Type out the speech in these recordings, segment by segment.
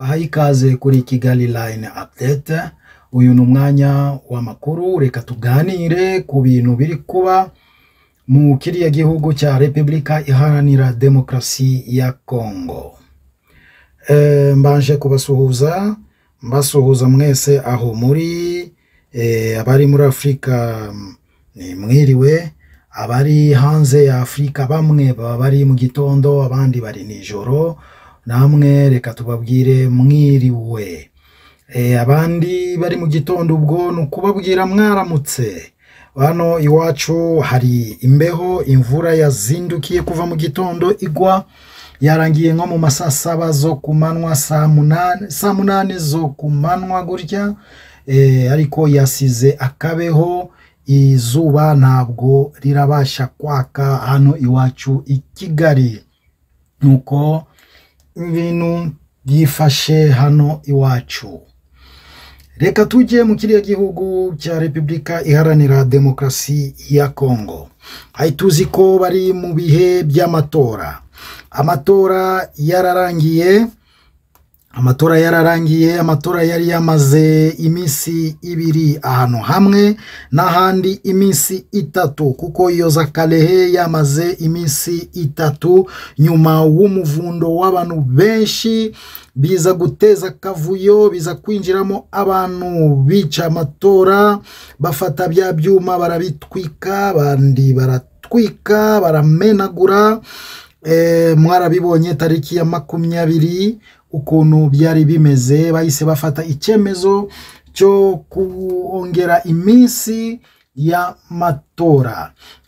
Aha ikaze kuri Kigali Line Update uyu ni umwanya w'amakuru reka tuganire ku bintu biri kuba mu kiriya gihugu cya Repubulika iharanira demokarasi ya Kongo e, eh, mbanje kubasuhuza mbasuhuza mwese aho muri eh, abari muri Afurika ni mwiriwe abari hanze ya Afurika bamwe baba bari mu gitondo abandi bari nijoro namwe reka tubabwire mwiriwe eh, abandi bari mu gitondo ubwo ni ukubabwira mwaramutse hano iwacu hari imbeho imvura yazindukiye kuva mu gitondo igwa yarangiye nko mu masaa saba zo ku manywa saa munani zo ku manywa gutya eh, ariko yasize akabeho izuba ntabwo rirabasha kwaka hano iwacu i kigali nuko ibintu byifashe hano iwacu reka tujye mu kiriya gihugu cya repubulika iharanira demokarasi ya kongo hari tuzi ko bari mu bihe by'amatora amatora yararangiye amatora yararangiye amatora yari yamaze iminsi ibiri ahantu hamwe n'ahandi iminsi itatu kuko iyo zakarehe yamaze iminsi itatu nyuma w'umuvundo w'abantu benshi biza guteza akavuyo biza kwinjiramo abantu bica amatora bafata bya byuma barabitwika abandi baratwika baramenagura eh, mwarabibonye tariki ya makumyabiri ukuntu byari bimeze bahise bafata icyemezo cyo kongera iminsi y'amatora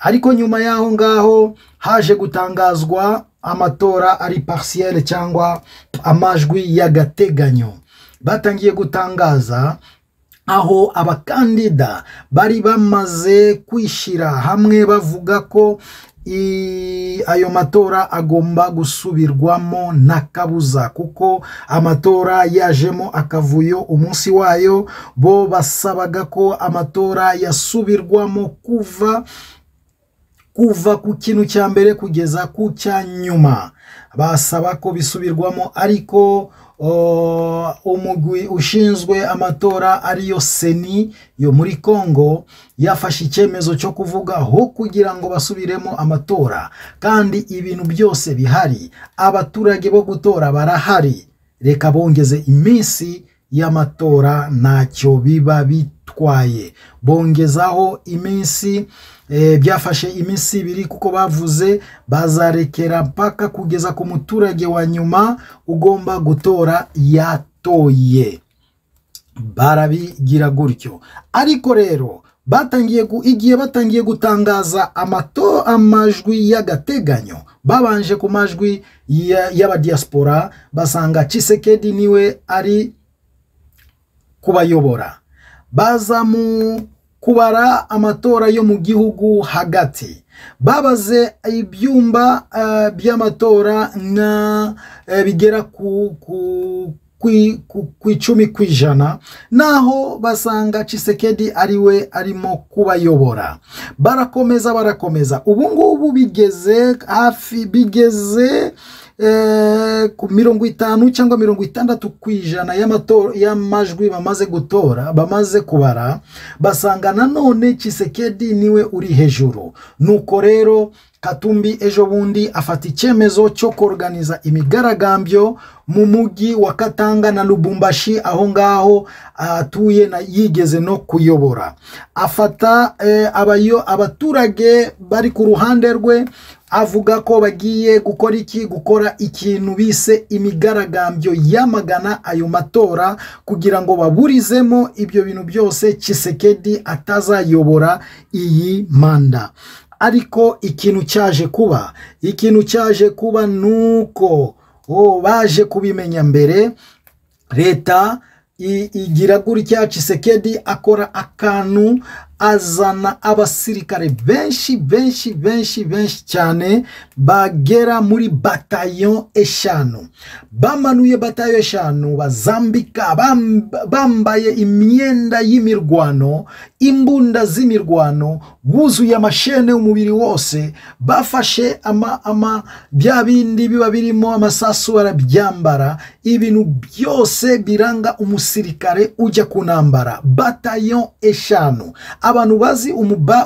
ariko nyuma y'aho ngaho haje gutangazwa amatora ari parisiyere cyangwa amajwi y'agateganyo batangiye gutangaza aho abakandida bari bamaze kwishyira hamwe bavuga ko ayo matora agomba gusubirwamo na kabuza kuko amatora yajemo akavuyo umunsi wayo bo basabaga ko amatora yasubirwamo kuva kuva ku kintu cya mbere kugeza ku cya nyuma basaba ko bisubirwamo ariko umugwi ushinzwe amatora ariyo seni yo muri congo yafashe icyemezo cyo kuvuga ho kugira ngo basubiremo amatora kandi ibintu byose bihari abaturage bo gutora barahari reka bongeze iminsi y'amatora ntacyo biba bitwaye bongezaho iminsi eh, byafashe iminsi ibiri kuko bavuze bazarekera mpaka kugeza ku muturage wa nyuma ugomba gutora yatoye barabigira gutyo ariko rero batangiye igihe batangiye gutangaza amato amajwi y'agateganyo babanje ku majwi y'abadiyasipora basanga cisekedi niwe ari kubayobora baza mu kubara amatora yo mu gihugu hagati babaze ibyumba eh, by'amatora nka eh, bigera ku ku ku icumi ku ijana naho basanga cisekedi ariwe arimo kubayobora barakomeza barakomeza ubungubu bigeze hafi bigeze eh, ku mirongo itanu cyangwa mirongo itandatu ku ijana y'amajwi bamaze gutora bamaze kubara basanga nanone cisekedi niwe uri hejuru nuko rero katumbi ejo bundi afata icyemezo cyo koroganiza imigaragambyo mu mujyi wa katanga na lubumbashi aho ngaho ah, atuye na yigeze no kuyobora afata eh, abaturage bari ku ruhande rwe avuga ko bagiye gukora iki gukora ikintu bise imigaragambyo yamagana ayo matora kugira ngo baburizemo ibyo bintu byose kisekedi atazayobora iyi manda ariko ikintu cyaje kuba ikintu cyaje kuba ni uko baje kubimenya mbere leta igira gutya cisekedi akora akantu azana abasirikare benshi benshi benshi benshi cyane bagera muri batayo eshanu bamanuye batayo eshanu bazambika bambaye imyenda y'imirwano imbunda z'imirwano buzuye amashene umubiri wose bafashe ama ama bya bindi biba birimo amasasu barabyambara ibintu byose biranga umusirikare ujya kunambara batayo eshanu abantu bazi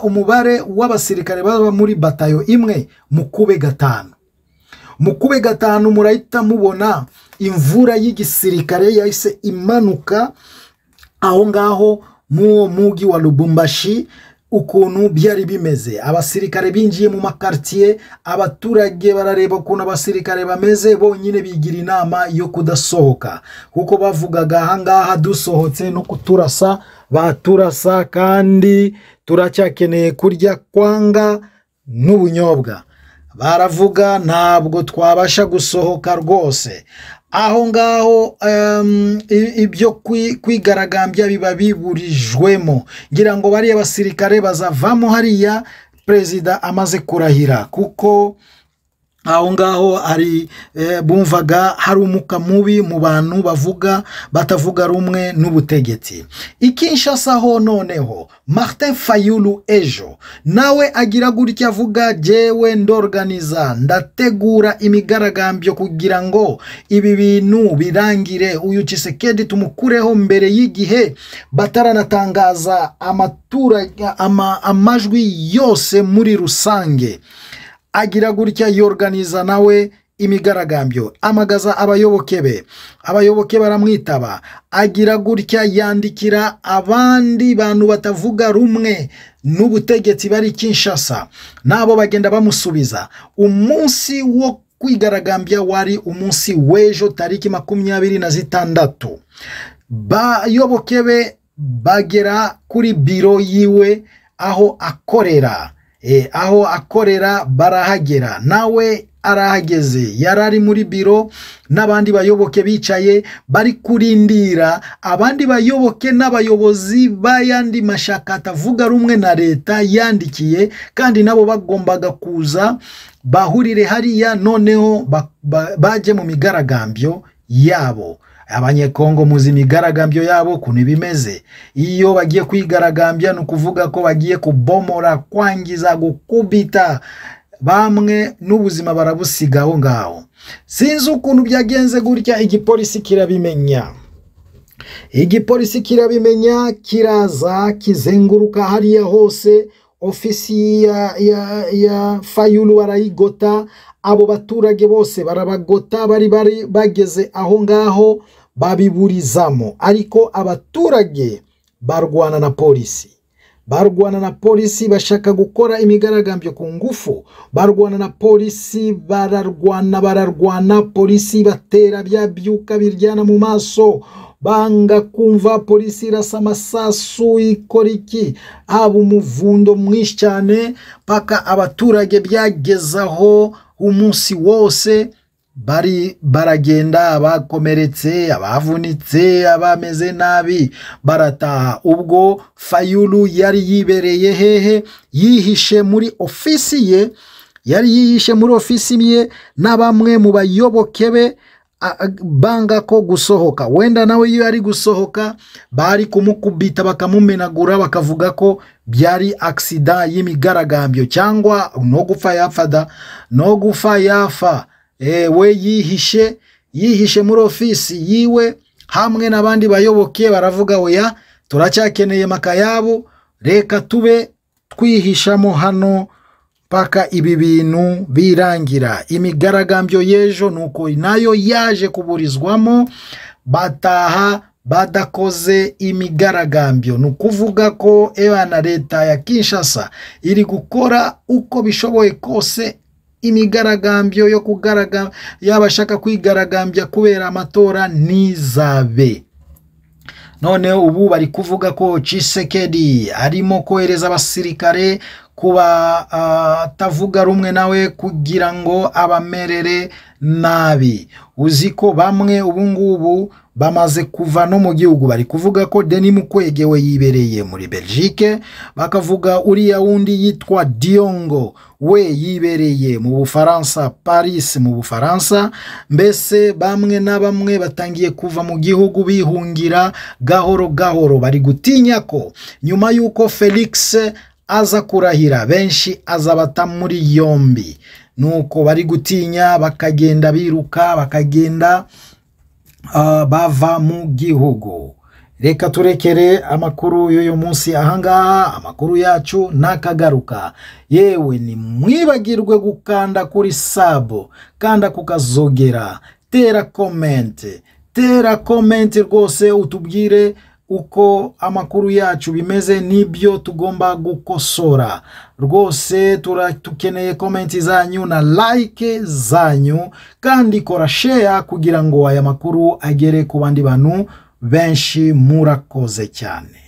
umubare w'abasirikare baba muri batayo imwe mukube gatanu mukube gatanu murahita mubona imvura y'igisirikare yahise imanuka aho ngaho mu mujyi wa Lubumbashi ukuntu byari bimeze abasirikare binjiye mu makaritsiye abaturage barareba ukuntu abasirikare bameze bonyine bigira inama yo kudasohoka kuko bavugaga aha dusohotse no kuturasa baturasa kandi turacyakeneye kurya kwanga n'ubunyobwa baravuga ntabwo twabasha gusohoka rwose aho ngaho ibyo kwigaragambya biba biburijwemo ngira ngo bariya basirikare bazavamo hariya perezida amaze kurahira kuko aho ngaho hari eh, bumvaga hari umuka mubi mu bantu bavuga batavuga rumwe n'ubutegetsi ikinshasa ho noneho martin fayulu ejo nawe agira gutya avuga jyewe ndorganiza ndategura imigaragambyo kugira ngo ibi bintu birangire uyu kisekedi tumukureho mbere y'igihe bataranatangaza amajwi yose muri rusange agira gutya yoruganiza nawe imigaragambyo amagaza abayoboke be abayoboke baramwitaba agira gutya yandikira abandi bantu batavuga rumwe n'ubutegetsi bari kinshasa nabo bagenda bamusubiza umunsi wo kwigaragambya wari umunsi w'ejo tariki makumyabiri na zitandatu bayoboke be bagera kuri biro yiwe aho akorera Eh, aho akorera barahagera nawe arahageze yari ari muri biro n'abandi bayoboke bicaye bari kurindira abandi bayoboke n'abayobozi b'ayandi mashyaka atavuga rumwe na leta yandikiye kandi nabo bagombaga kuza bahurire hariya noneho bajye mu migaragambyo yabo abanyekongo muzi imigaragambyo yabo ukuntu ibimeze iyo bagiye kwigaragambya ni ukuvuga ko bagiye kubomora kwangiza gukubita bamwe n'ubuzima barabusiga aho ngaho sinzi ukuntu byagenze gutya igipolisi kirabimenya igipolisi kirabimenya kiraza kizenguruka hariya hose ofisi ya ya ya fayulu barayigota abo baturage bose barabagota bari bari bageze aho ngaho babiburizamo ariko abaturage barwana na polisi barwana na polisi bashaka gukora imigaragambyo ku ngufu barwana na polisi bararwana bararwana polisi batera bya byuka biryana mu maso banga kumva polisi irasa amasasu ikora iki haba umuvundo mwinshi cyane paka abaturage byagezaho umunsi wose bari baragenda abakomeretse abavunitse abameze nabi barataha ubwo fayulu yari yibereye hehe yihishe muri ofisi ye yari yihishe muri ofisi ye na bamwe mu bayoboke be banga ko gusohoka wenda nawe iyo ari gusohoka bari kumukubita bakamumenagura bakavuga ko byari agisida y'imigaragambyo cyangwa no gupfa yafada no gupfa yafa we yihishe yihishe muri ofisi yiwe hamwe n'abandi bayoboke baravuga we ya turacyakeneye makayabu reka tube twihishamo hano paka ibi bintu birangira imigaragambyo y'ejo ni uko nayo yaje kuburizwamo bataha badakoze imigaragambyo ni ukuvuga ko eba na leta ya kinshasa iri gukora uko bishoboye kose imigaragambyo yo kugaragara yabashaka kwigaragambya kubera amatora ntizabe none ubu bari kuvuga ko cisekedi arimo kohereza abasirikare kuba atavuga rumwe nawe kugira ngo abamerere nabi uzi ko bamwe ubung’ubu, ngubu bamaze kuva no mu gihugu bari kuvuga ko deni we yibereye muri belgique bakavuga uriya wundi yitwa Diongo we yibereye mu bufaransa paris mu bufaransa mbese bamwe na bamwe batangiye kuva mu gihugu bihungira gahoro gahoro bari gutinya ko nyuma y'uko felix aza kurahira benshi azabata muri yombi nuko bari gutinya bakagenda biruka bakagenda bava mu gihugu reka turekere amakuru y'uyu munsi aha amakuru yacu ntakagaruka yewe nimwibagirwe gukanda kuri sabo kanda kukazogera tera komenti tera komenti rwose utubwire uko amakuru yacu bimeze n'ibyo tugomba gukosora rwose dukeneye komenti zanyu na like zanyu kandi kora sheya kugira ngo aya makuru agere ku bandi bantu benshi murakoze cyane